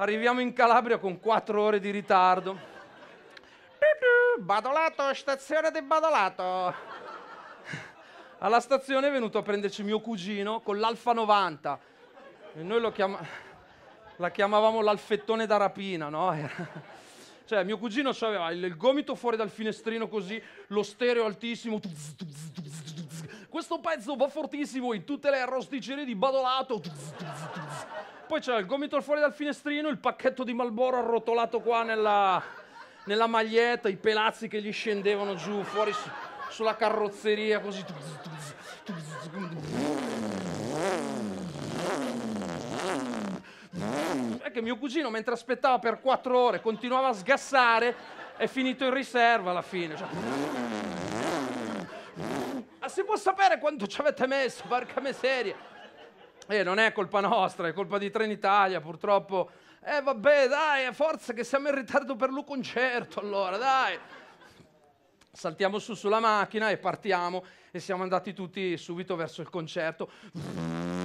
Arriviamo in Calabria con quattro ore di ritardo. Badolato, stazione di Badolato. Alla stazione è venuto a prenderci mio cugino con l'Alfa 90. E noi chiama... la chiamavamo l'alfettone da rapina, no? Era... Cioè, mio cugino aveva il, il gomito fuori dal finestrino così, lo stereo altissimo. Tuz, tuz, tuz, questo pezzo va fortissimo in tutte le arrosticcerie di Badolato. Poi c'è il gomito fuori dal finestrino, il pacchetto di Malboro arrotolato qua nella, nella maglietta, i pelazzi che gli scendevano giù fuori su, sulla carrozzeria così. È che mio cugino mentre aspettava per quattro ore continuava a sgassare, è finito in riserva alla fine. Cioè... Ma si può sapere quanto ci avete messo, porca miseria. Eh, non è colpa nostra, è colpa di Trenitalia, purtroppo. Eh, vabbè, dai, forza che siamo in ritardo per lo concerto, allora, dai. Saltiamo su sulla macchina e partiamo e siamo andati tutti subito verso il concerto.